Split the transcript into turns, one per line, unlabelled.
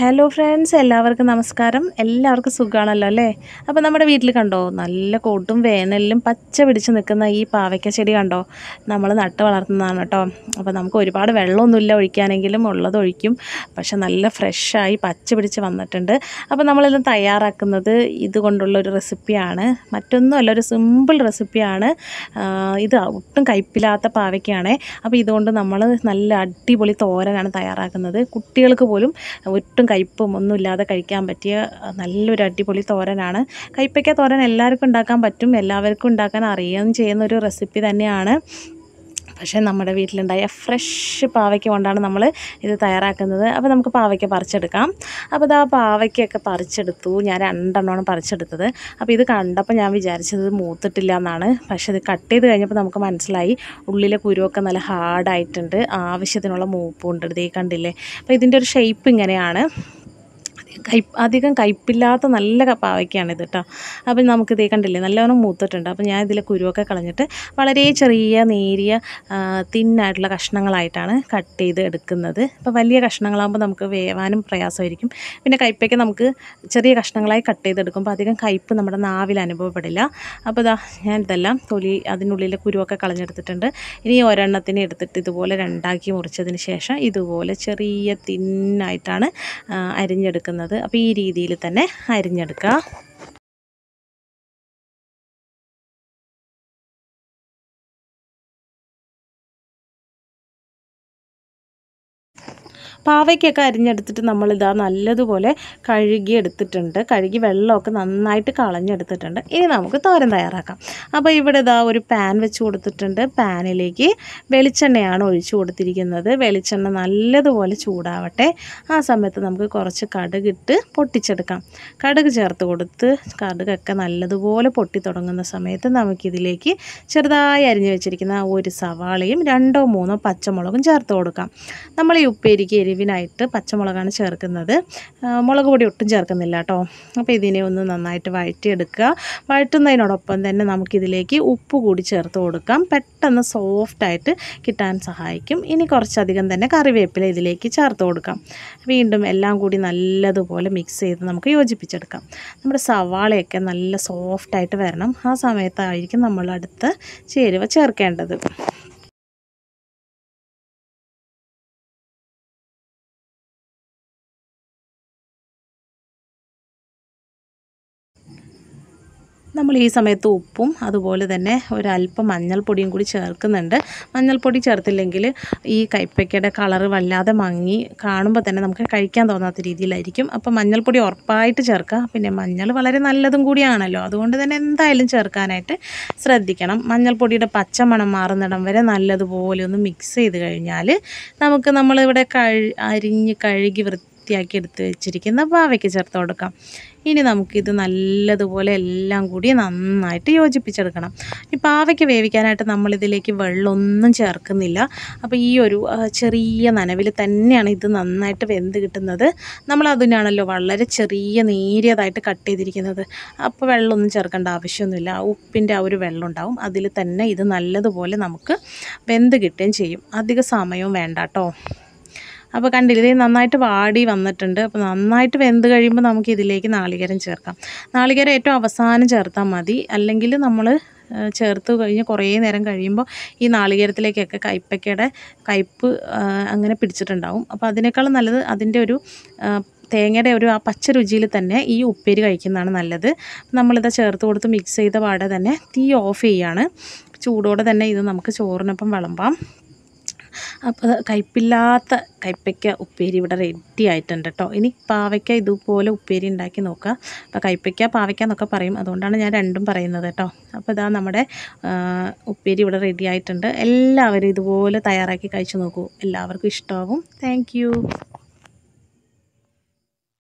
hello friends എല്ലാവർക്കും നമസ്കാരം എല്ലാവർക്കും സുഖമാണല്ലോ അല്ലേ അപ്പോൾ നമ്മുടെ വീട്ടിൽ കണ്ടോ നല്ല കൊട്ടും വേനലിലും പച്ച പിടിച്ച് നിൽക്കുന്ന ഈ പാവയ്ക്ക ചെടി കണ്ടോ നമ്മൾ നട്ട് വളർത്തുന്നതാണ് കേട്ടോ അപ്പോൾ നമുക്ക് ഒരുപാട് വെള്ളമൊന്നുമില്ല ഒഴിക്കാനെങ്കിലും ഉള്ളത് ഒഴിക്കും പക്ഷെ നല്ല ഫ്രഷായി പച്ച പിടിച്ച് വന്നിട്ടുണ്ട് അപ്പോൾ നമ്മളെല്ലാം തയ്യാറാക്കുന്നത് ഇതുകൊണ്ടുള്ള ഒരു റെസിപ്പിയാണ് മറ്റൊന്നുമല്ല ഒരു സിമ്പിൾ റെസിപ്പിയാണ് ഇത് ഒട്ടും കയ്പ്പില്ലാത്ത പാവയ്ക്കാണേ അപ്പോൾ ഇതുകൊണ്ട് നമ്മൾ നല്ല അടിപൊളി തോരനാണ് തയ്യാറാക്കുന്നത് കുട്ടികൾക്ക് പോലും ഒട്ടും കയ്പ്പും ഒന്നുമില്ലാതെ കഴിക്കാൻ പറ്റിയ നല്ലൊരു അടിപൊളി തോരനാണ് കയ്പ്പയ്ക്ക തോരൻ എല്ലാവർക്കും ഉണ്ടാക്കാൻ പറ്റും എല്ലാവർക്കും ഉണ്ടാക്കാൻ അറിയുകയും ചെയ്യുന്ന ഒരു റെസിപ്പി തന്നെയാണ് പക്ഷേ നമ്മുടെ വീട്ടിലുണ്ടായ ഫ്രഷ് പാവയ്ക്ക കൊണ്ടാണ് നമ്മൾ ഇത് തയ്യാറാക്കുന്നത് അപ്പോൾ നമുക്ക് പാവയ്ക്ക പറിച്ചെടുക്കാം അപ്പോൾ ഇതാ പാവയ്ക്കൊക്കെ പറിച്ചെടുത്തു ഞാൻ രണ്ടെണ്ണമാണ് പറിച്ചെടുത്തത് അപ്പോൾ ഇത് കണ്ടപ്പോൾ ഞാൻ വിചാരിച്ചത് മൂത്തിട്ടില്ല എന്നാണ് പക്ഷേ ഇത് കട്ട് ചെയ്ത് കഴിഞ്ഞപ്പോൾ നമുക്ക് മനസ്സിലായി ഉള്ളിലെ കുരുവൊക്കെ നല്ല ഹാർഡായിട്ടുണ്ട് ആവശ്യത്തിനുള്ള മൂപ്പുണ്ട് ഇതേ കണ്ടില്ലേ അപ്പോൾ ഇതിൻ്റെ ഒരു ഷേപ്പ് ഇങ്ങനെയാണ് കൈ അധികം കയ്പില്ലാത്ത നല്ല പാവയ്ക്കാണിത് കേട്ടോ അപ്പം നമുക്കിതേ കണ്ടില്ലേ നല്ലവണ്ണം മൂത്തിട്ടുണ്ട് അപ്പം ഞാൻ ഇതിലെ കുരുവൊക്കെ കളഞ്ഞിട്ട് വളരെ ചെറിയ നേരിയ തിന്നായിട്ടുള്ള കഷ്ണങ്ങളായിട്ടാണ് കട്ട് ചെയ്ത് എടുക്കുന്നത് അപ്പോൾ വലിയ കഷ്ണങ്ങളാകുമ്പോൾ നമുക്ക് വേവാനും പ്രയാസമായിരിക്കും പിന്നെ കയ്പയ്ക്ക് നമുക്ക് ചെറിയ കഷ്ണങ്ങളായി കട്ട് ചെയ്തെടുക്കുമ്പോൾ അധികം കയ്പ് നമ്മുടെ നാവിൽ അനുഭവപ്പെടില്ല അപ്പോൾ ഇതാ ഞാൻ ഇതെല്ലാം തൊലി അതിനുള്ളിൽ കുരുവൊക്കെ കളഞ്ഞെടുത്തിട്ടുണ്ട് ഇനി ഒരെണ്ണത്തിനെ എടുത്തിട്ട് ഇതുപോലെ രണ്ടാക്കി മുറിച്ചതിന് ശേഷം ഇതുപോലെ ചെറിയ തിന്നായിട്ടാണ് അരിഞ്ഞെടുക്കുന്നത് അപ്പോൾ ഈ രീതിയിൽ തന്നെ അരിഞ്ഞെടുക്കുക പാവയ്ക്കൊക്കെ അരിഞ്ഞെടുത്തിട്ട് നമ്മളിതാ നല്ലതുപോലെ കഴുകി എടുത്തിട്ടുണ്ട് കഴുകി വെള്ളമൊക്കെ നന്നായിട്ട് കളഞ്ഞെടുത്തിട്ടുണ്ട് ഇനി നമുക്ക് തോരൻ തയ്യാറാക്കാം അപ്പോൾ ഇവിടെ ഇതാ ഒരു പാൻ വെച്ച് കൊടുത്തിട്ടുണ്ട് പാനിലേക്ക് വെളിച്ചെണ്ണയാണ് ഒഴിച്ചു കൊടുത്തിരിക്കുന്നത് വെളിച്ചെണ്ണ നല്ലതുപോലെ ചൂടാവട്ടെ ആ സമയത്ത് നമുക്ക് കുറച്ച് കടുകിട്ട് പൊട്ടിച്ചെടുക്കാം കടുക് ചേർത്ത് കൊടുത്ത് കടുകൊക്കെ നല്ലതുപോലെ പൊട്ടി തുടങ്ങുന്ന സമയത്ത് നമുക്കിതിലേക്ക് ചെറുതായി അരിഞ്ഞു വെച്ചിരിക്കുന്ന ഒരു സവാളയും രണ്ടോ മൂന്നോ പച്ചമുളകും ചേർത്ത് കൊടുക്കാം നമ്മൾ ഈ ഉപ്പേരിക്ക് എരിവിനായിട്ട് പച്ചമുളകാണ് ചേർക്കുന്നത് മുളക് പൊടി ഒട്ടും ചേർക്കുന്നില്ല കേട്ടോ അപ്പോൾ ഇതിനെ ഒന്ന് നന്നായിട്ട് വഴറ്റിയെടുക്കുക വഴറ്റുന്നതിനോടൊപ്പം തന്നെ നമുക്കിതിലേക്ക് ഉപ്പ് കൂടി ചേർത്ത് കൊടുക്കാം പെട്ടെന്ന് സോഫ്റ്റായിട്ട് കിട്ടാൻ സഹായിക്കും ഇനി കുറച്ചധികം തന്നെ കറിവേപ്പില ഇതിലേക്ക് ചേർത്ത് കൊടുക്കാം വീണ്ടും എല്ലാം കൂടി നല്ലതുപോലെ മിക്സ് ചെയ്ത് നമുക്ക് യോജിപ്പിച്ചെടുക്കാം നമ്മുടെ സവാളയൊക്കെ നല്ല സോഫ്റ്റായിട്ട് വരണം ആ സമയത്തായിരിക്കും നമ്മൾ അടുത്ത ചേരുവ ചേർക്കേണ്ടത് നമ്മൾ ഈ സമയത്ത് ഉപ്പും അതുപോലെ തന്നെ ഒരല്പം മഞ്ഞൾപ്പൊടിയും കൂടി ചേർക്കുന്നുണ്ട് മഞ്ഞൾപ്പൊടി ചേർത്തില്ലെങ്കിൽ ഈ കൈപ്പയ്ക്കയുടെ കളറ് വല്ലാതെ മങ്ങി കാണുമ്പോൾ തന്നെ നമുക്ക് കഴിക്കാൻ തോന്നാത്ത രീതിയിലായിരിക്കും അപ്പോൾ മഞ്ഞൾപ്പൊടി ഉറപ്പായിട്ട് ചേർക്കുക പിന്നെ മഞ്ഞൾ വളരെ നല്ലതും കൂടിയാണല്ലോ അതുകൊണ്ട് തന്നെ എന്തായാലും ചേർക്കാനായിട്ട് ശ്രദ്ധിക്കണം മഞ്ഞൾപ്പൊടിയുടെ പച്ചമണം മാറുന്നിടം വരെ നല്ലതുപോലെ ഒന്ന് മിക്സ് ചെയ്ത് കഴിഞ്ഞാൽ നമുക്ക് നമ്മളിവിടെ കഴി അരിഞ്ഞ് കഴുകി വൃത്തി വൃത്തിയാക്കി എടുത്ത് വെച്ചിരിക്കുന്ന പാവയ്ക്ക് ചേർത്ത് കൊടുക്കാം ഇനി നമുക്കിത് നല്ലതുപോലെ എല്ലാം കൂടി നന്നായിട്ട് യോജിപ്പിച്ചെടുക്കണം ഈ പാവയ്ക്ക് വേവിക്കാനായിട്ട് നമ്മളിതിലേക്ക് വെള്ളമൊന്നും ചേർക്കുന്നില്ല അപ്പോൾ ഈ ഒരു ചെറിയ നനവിൽ തന്നെയാണ് ഇത് നന്നായിട്ട് വെന്ത് കിട്ടുന്നത് നമ്മൾ വളരെ ചെറിയ നേരിയതായിട്ട് കട്ട് ചെയ്തിരിക്കുന്നത് അപ്പോൾ വെള്ളമൊന്നും ചേർക്കേണ്ട ആവശ്യമൊന്നുമില്ല ഉപ്പിൻ്റെ ആ ഒരു വെള്ളം ഉണ്ടാവും അതിൽ തന്നെ ഇത് നല്ലതുപോലെ നമുക്ക് വെന്ത് കിട്ടുകയും ചെയ്യും അധിക സമയവും വേണ്ട കേട്ടോ അപ്പോൾ കണ്ടില്ലേ നന്നായിട്ട് വാടി വന്നിട്ടുണ്ട് അപ്പോൾ നന്നായിട്ട് വെന്ത് കഴിയുമ്പോൾ നമുക്ക് ഇതിലേക്ക് നാളികേരം ചേർക്കാം നാളികേരം ഏറ്റവും അവസാനം ചേർത്താൽ മതി അല്ലെങ്കിൽ നമ്മൾ ചേർത്ത് കഴിഞ്ഞ് കുറേ നേരം കഴിയുമ്പോൾ ഈ നാളികേരത്തിലേക്കൊക്കെ കയ്പ്പയ്ക്കയുടെ കയ്പ്പ് അങ്ങനെ പിടിച്ചിട്ടുണ്ടാവും അപ്പോൾ അതിനേക്കാളും നല്ലത് അതിൻ്റെ ഒരു തേങ്ങയുടെ ഒരു ആ പച്ച രുചിയിൽ തന്നെ ഈ ഉപ്പേരി കഴിക്കുന്നതാണ് നല്ലത് നമ്മളിതാ ചേർത്ത് കൊടുത്ത് മിക്സ് ചെയ്ത പാടെ തന്നെ തീ ഓഫ് ചെയ്യാണ് ചൂടോടെ തന്നെ ഇത് നമുക്ക് ചോറിനൊപ്പം വിളമ്പാം അപ്പോൾ കയ്പില്ലാത്ത കയ്പ്പയ്ക്ക ഉപ്പേരി ഇവിടെ റെഡി ആയിട്ടുണ്ട് കേട്ടോ ഇനി പാവയ്ക്ക ഇതുപോലെ ഉപ്പേരി ഉണ്ടാക്കി നോക്കുക അപ്പോൾ കയ്പ്പയ്ക്ക പാവയ്ക്ക എന്നൊക്കെ പറയും അതുകൊണ്ടാണ് ഞാൻ രണ്ടും പറയുന്നത് കേട്ടോ അപ്പോൾ ഇതാ നമ്മുടെ ഉപ്പേരി ഇവിടെ റെഡി ആയിട്ടുണ്ട് എല്ലാവരും ഇതുപോലെ തയ്യാറാക്കി കഴിച്ചു നോക്കൂ എല്ലാവർക്കും ഇഷ്ടമാവും താങ്ക്